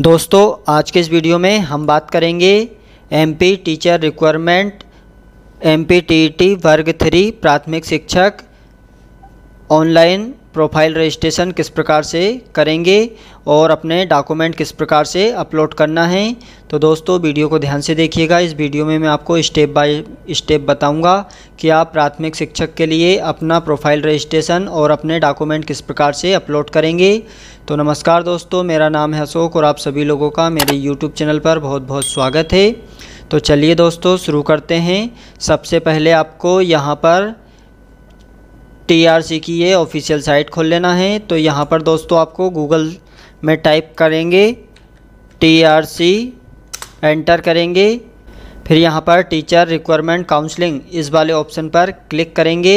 दोस्तों आज के इस वीडियो में हम बात करेंगे MP teacher requirement M P T वर्ग थ्री प्राथमिक शिक्षक ऑनलाइन प्रोफाइल रजिस्ट्रेशन किस प्रकार से करेंगे और अपने डॉक्यूमेंट किस प्रकार से अपलोड करना है तो दोस्तों वीडियो को ध्यान से देखिएगा इस वीडियो में मैं आपको स्टेप बाय स्टेप बताऊंगा कि आप प्राथमिक शिक्षक के लिए अपना प्रोफाइल रजिस्ट्रेशन और अपने डॉक्यूमेंट किस प्रकार से अपलोड करेंगे तो नमस्कार दोस्तों मेरा नाम है अशोक और आप सभी लोगों का मेरे यूट्यूब चैनल पर बहुत बहुत स्वागत है तो चलिए दोस्तों शुरू करते हैं सबसे पहले आपको यहाँ पर टी की ये ऑफिशियल साइट खोल लेना है तो यहाँ पर दोस्तों आपको गूगल में टाइप करेंगे टी आर सी एंटर करेंगे फिर यहाँ पर टीचर रिक्वायरमेंट काउंसलिंग इस वाले ऑप्शन पर क्लिक करेंगे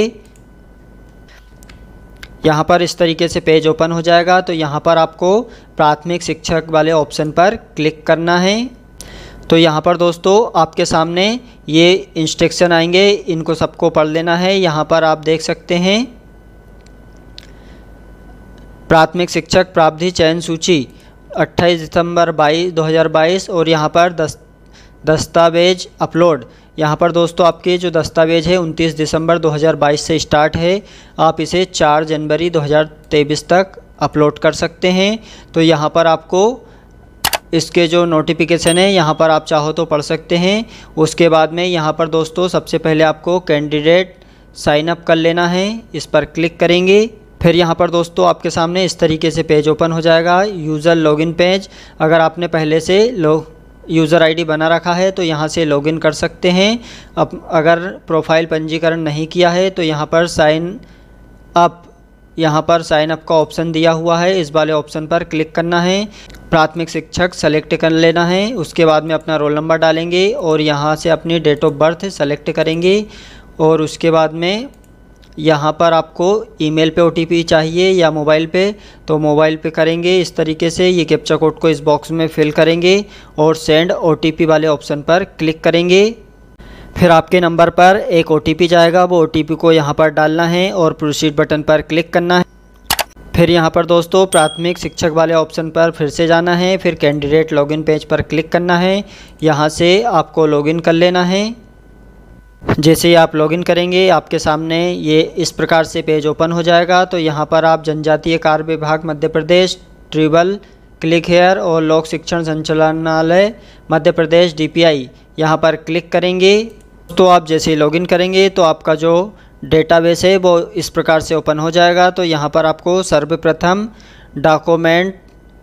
यहाँ पर इस तरीके से पेज ओपन हो जाएगा तो यहाँ पर आपको प्राथमिक शिक्षक वाले ऑप्शन पर क्लिक करना है तो यहाँ पर दोस्तों आपके सामने ये इंस्ट्रक्शन आएंगे इनको सबको पढ़ लेना है यहाँ पर आप देख सकते हैं प्राथमिक शिक्षक प्राप्ति चयन सूची 28 दिसंबर 22 2022 और यहाँ पर दस दस्तावेज अपलोड यहाँ पर दोस्तों आपके जो दस्तावेज है 29 दिसंबर 2022 से स्टार्ट है आप इसे 4 जनवरी 2023 तक अपलोड कर सकते हैं तो यहाँ पर आपको इसके जो नोटिफिकेशन है यहाँ पर आप चाहो तो पढ़ सकते हैं उसके बाद में यहाँ पर दोस्तों सबसे पहले आपको कैंडिडेट साइन अप कर लेना है इस पर क्लिक करेंगे फिर यहाँ पर दोस्तों आपके सामने इस तरीके से पेज ओपन हो जाएगा यूज़र लॉगिन पेज अगर आपने पहले से लोग यूज़र आईडी बना रखा है तो यहाँ से लॉगिन कर सकते हैं अब अगर प्रोफाइल पंजीकरण नहीं किया है तो यहाँ पर साइन अप यहाँ पर साइन अप का ऑप्शन दिया हुआ है इस वाले ऑप्शन पर क्लिक करना है प्राथमिक शिक्षक सेलेक्ट कर लेना है उसके बाद में अपना रोल नंबर डालेंगे और यहाँ से अपनी डेट ऑफ बर्थ सेलेक्ट करेंगे और उसके बाद में यहाँ पर आपको ईमेल पे ओटीपी चाहिए या मोबाइल पे तो मोबाइल पे करेंगे इस तरीके से ये कैप्चा कोड को इस बॉक्स में फिल करेंगे और सेंड ओटीपी वाले ऑप्शन पर क्लिक करेंगे फिर आपके नंबर पर एक ओ जाएगा वो ओ को यहाँ पर डालना है और प्रोसीड बटन पर क्लिक करना है फिर यहाँ पर दोस्तों प्राथमिक शिक्षक वाले ऑप्शन पर फिर से जाना है फिर कैंडिडेट लॉगिन पेज पर क्लिक करना है यहाँ से आपको लॉगिन कर लेना है जैसे ही आप लॉगिन करेंगे आपके सामने ये इस प्रकार से पेज ओपन हो जाएगा तो यहाँ पर आप जनजातीय कार्य विभाग मध्य प्रदेश ट्रिबल क्लिक हेयर और लोक शिक्षण संचालनालय मध्य प्रदेश डीपीआई यहाँ पर क्लिक करेंगे तो आप जैसे ही लॉगिन करेंगे तो आपका जो डेटाबेस है वो इस प्रकार से ओपन हो जाएगा तो यहाँ पर आपको सर्वप्रथम डॉक्यूमेंट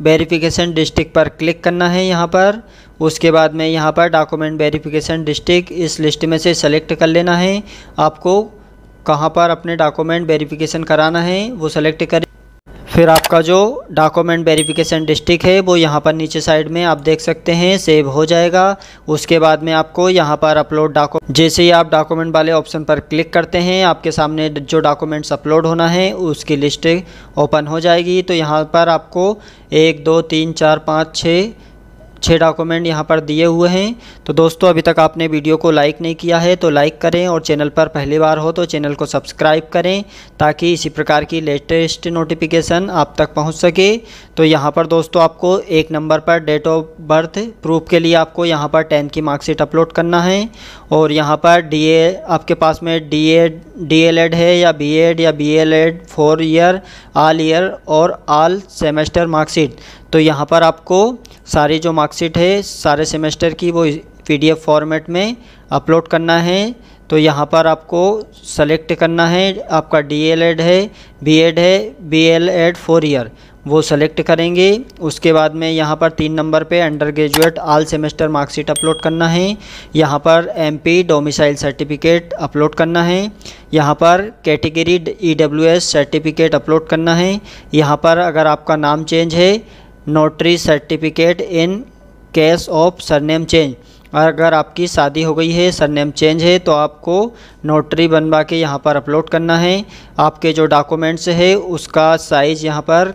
वेरिफिकेशन डिस्ट्रिक्ट पर क्लिक करना है यहाँ पर उसके बाद में यहाँ पर डॉक्यूमेंट वेरिफिकेशन डिस्ट्रिक्ट इस लिस्ट में से सेलेक्ट कर लेना है आपको कहाँ पर अपने डॉक्यूमेंट वेरिफिकेशन कराना है वो सेलेक्ट करें फिर आपका जो डॉक्यूमेंट वेरिफिकेशन डिस्ट्रिक्ट है वो यहाँ पर नीचे साइड में आप देख सकते हैं सेव हो जाएगा उसके बाद में आपको यहाँ पर अपलोड डॉक्यूमेंट जैसे ही आप डॉक्यूमेंट वाले ऑप्शन पर क्लिक करते हैं आपके सामने जो डॉक्यूमेंट्स अपलोड होना है उसकी लिस्ट ओपन हो जाएगी तो यहाँ पर आपको एक दो तीन चार पाँच छः छः डॉक्यूमेंट यहाँ पर दिए हुए हैं तो दोस्तों अभी तक आपने वीडियो को लाइक नहीं किया है तो लाइक करें और चैनल पर पहली बार हो तो चैनल को सब्सक्राइब करें ताकि इसी प्रकार की लेटेस्ट नोटिफिकेशन आप तक पहुँच सके तो यहाँ पर दोस्तों आपको एक नंबर पर डेट ऑफ बर्थ प्रूफ के लिए आपको यहाँ पर टेंथ की मार्कशीट अपलोड करना है और यहाँ पर डी आपके पास में डी एड है या बी या B four year all year और आल सेमेस्टर मार्कशीट तो यहाँ पर आपको सारे जो मार्कशीट है सारे सेमेस्टर की वो पीडीएफ फॉर्मेट में अपलोड करना है तो यहाँ पर आपको सेलेक्ट करना है आपका डीएलएड है बीएड है बीएलएड फोर ईयर वो सेलेक्ट करेंगे उसके बाद में यहाँ पर तीन नंबर पे undergraduate all semester marksheet upload करना है यहाँ पर एमपी डोमिसाइल सर्टिफिकेट अपलोड करना है यहाँ पर कैटेगरी ईडब्ल्यूएस सर्टिफिकेट अपलोड करना है यहाँ पर अगर आपका नाम चेंज है notary certificate in case of surname change और अगर आपकी शादी हो गई है सरनेम चेंज है तो आपको नोटरी बनवा के यहाँ पर अपलोड करना है आपके जो डॉक्यूमेंट्स है उसका साइज़ यहाँ पर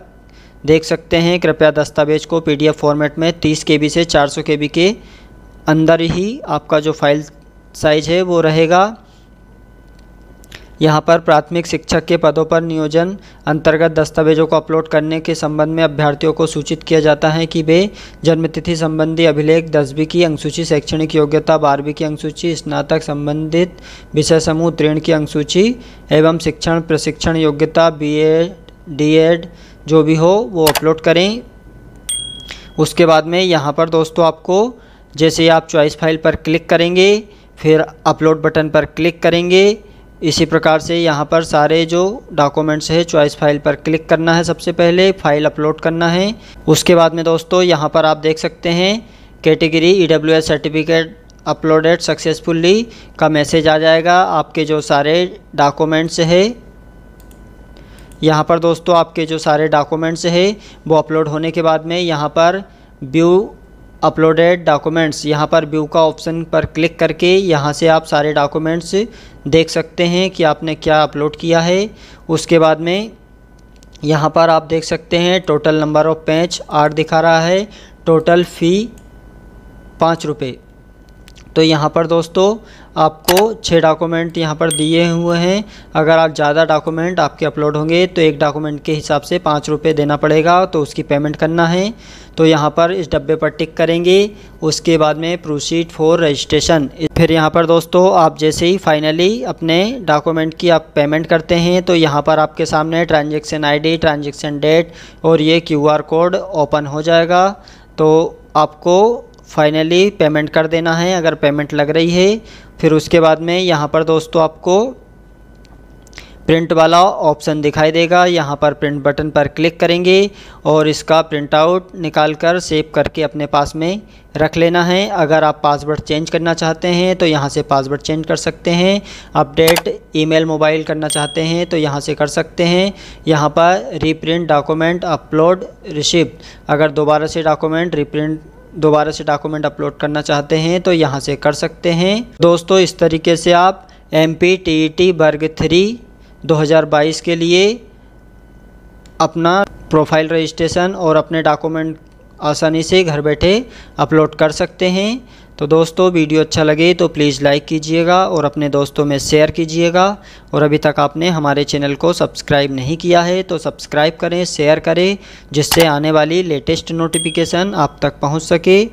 देख सकते हैं कृपया दस्तावेज़ को पीडीएफ फॉर्मेट में 30 के से 400 के के अंदर ही आपका जो फाइल साइज़ है वो रहेगा यहाँ पर प्राथमिक शिक्षक के पदों पर नियोजन अंतर्गत दस्तावेजों को अपलोड करने के संबंध में अभ्यर्थियों को सूचित किया जाता है कि वे जन्मतिथि संबंधी अभिलेख दसवीं की अंकसूची शैक्षणिक योग्यता बारहवीं की अंकसूची स्नातक संबंधित विषय समूह उत्तीर्ण की अंकसूची एवं शिक्षण प्रशिक्षण योग्यता बी एड जो भी हो वो अपलोड करें उसके बाद में यहाँ पर दोस्तों आपको जैसे आप चॉइस फाइल पर क्लिक करेंगे फिर अपलोड बटन पर क्लिक करेंगे इसी प्रकार से यहाँ पर सारे जो डॉक्यूमेंट्स है चॉइस फाइल पर क्लिक करना है सबसे पहले फाइल अपलोड करना है उसके बाद में दोस्तों यहाँ पर आप देख सकते हैं category E W S certificate uploaded successfully का मैसेज आ जाएगा आपके जो सारे डॉक्यूमेंट्स है यहाँ पर दोस्तों आपके जो सारे डॉक्यूमेंट्स है वो अपलोड होने के बाद में यहाँ पर व्यू अपलोडेड डॉक्यूमेंट्स यहाँ पर व्यू का ऑप्शन पर क्लिक करके यहाँ से आप सारे डॉक्यूमेंट्स देख सकते हैं कि आपने क्या अपलोड किया है उसके बाद में यहाँ पर आप देख सकते हैं टोटल नंबर ऑफ पैच आठ दिखा रहा है टोटल फ़ी पाँच रुपये तो यहाँ पर दोस्तों आपको छः डॉक्यूमेंट यहाँ पर दिए हुए हैं अगर आप ज़्यादा डॉक्यूमेंट आपके अपलोड होंगे तो एक डॉक्यूमेंट के हिसाब से पाँच रुपये देना पड़ेगा तो उसकी पेमेंट करना है तो यहाँ पर इस डब्बे पर टिक करेंगे उसके बाद में प्रोसीड फॉर रजिस्ट्रेशन फिर यहाँ पर दोस्तों आप जैसे ही फाइनली अपने डॉक्यूमेंट की आप पेमेंट करते हैं तो यहाँ पर आपके सामने ट्रांजेक्शन डी ट्रांजेक्शन डेट और ये आर कोड ओपन हो जाएगा तो आपको फाइनली पेमेंट कर देना है अगर पेमेंट लग रही है फिर उसके बाद में यहाँ पर दोस्तों आपको प्रिंट वाला ऑप्शन दिखाई देगा यहाँ पर प्रिंट बटन पर क्लिक करेंगे और इसका प्रिंट आउट निकाल कर सेव करके अपने पास में रख लेना है अगर आप पासवर्ड चेंज करना चाहते हैं तो यहाँ से पासवर्ड चेंज कर सकते हैं अपडेट ईमेल मोबाइल करना चाहते हैं तो यहाँ से कर सकते हैं यहाँ पर रीप्रिंट डॉक्यूमेंट अपलोड रिसिप्ट अगर दोबारा से डॉक्यूमेंट रीप्रिंट दोबारा से डॉक्यूमेंट अपलोड करना चाहते हैं तो यहाँ से कर सकते हैं दोस्तों इस तरीके से आप एम पी टी टी वर्ग थ्री बाईस के लिए अपना प्रोफाइल रजिस्ट्रेशन और अपने डॉक्यूमेंट आसानी से घर बैठे अपलोड कर सकते हैं तो दोस्तों वीडियो अच्छा लगे तो प्लीज़ लाइक कीजिएगा और अपने दोस्तों में शेयर कीजिएगा और अभी तक आपने हमारे चैनल को सब्सक्राइब नहीं किया है तो सब्सक्राइब करें शेयर करें जिससे आने वाली लेटेस्ट नोटिफिकेशन आप तक पहुंच सके